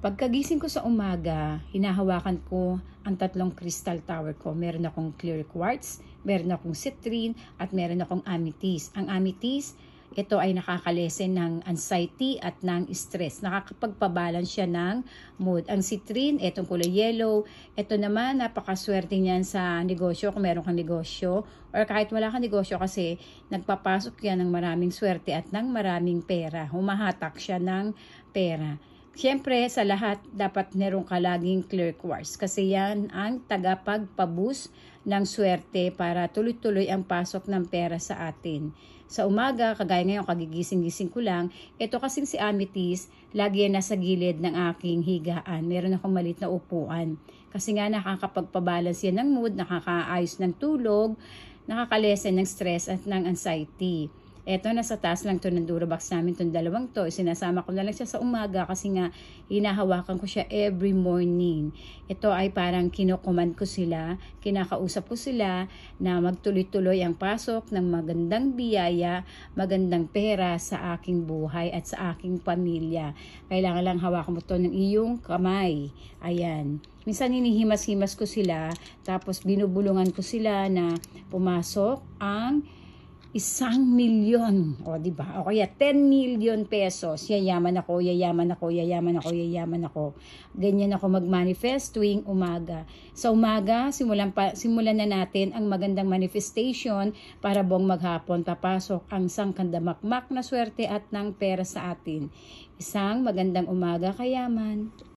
Pagkagising ko sa umaga, hinahawakan ko ang tatlong crystal tower ko. Meron akong clear quartz, meron akong citrine, at meron akong amethyst. Ang amethyst, ito ay nakakalesen ng anxiety at ng stress. Nakakapagpabalance siya ng mood. Ang citrine, itong kulay yellow, ito naman napakaswerte niyan sa negosyo kung meron kang negosyo or kahit wala kang negosyo kasi nagpapasok yan ng maraming swerte at ng maraming pera. Humahatak siya ng pera. Siyempre, sa lahat, dapat meron ka laging clear quartz kasi yan ang tagapagpabus ng swerte para tuloy-tuloy ang pasok ng pera sa atin. Sa umaga, kagaya ngayon, kagigising-gising ko lang, ito kasing si Amethyst, lagi yan nasa gilid ng aking higaan. Meron akong malit na upuan. Kasi nga nakakapagpabalance yan ng mood, nakakaayos ng tulog, nakakalesen ng stress at ng anxiety. Eto, na sa taas lang to ng Durabox namin tong dalawang to. Sinasama ko na lang siya sa umaga kasi nga hinahawakan ko siya every morning. Ito ay parang kinukuman ko sila, kinakausap ko sila na magtuloy-tuloy ang pasok ng magandang biyaya, magandang pera sa aking buhay at sa aking pamilya. Kailangan lang hawakan mo to ng iyong kamay. Ayan. Minsan hinihimas-himas ko sila, tapos binubulungan ko sila na pumasok ang isang milyon. O, di ba? O kaya 10 million pesos. Yayaman ako, yayaman ako, yayaman ako, yayaman ako. Ganyan ako mag-manifest tuwing umaga. Sa umaga, simulan, pa, simulan na natin ang magandang manifestation para buong maghapon papasok ang sangkandamakmak na swerte at ng pera sa atin. Isang magandang umaga, kayaman.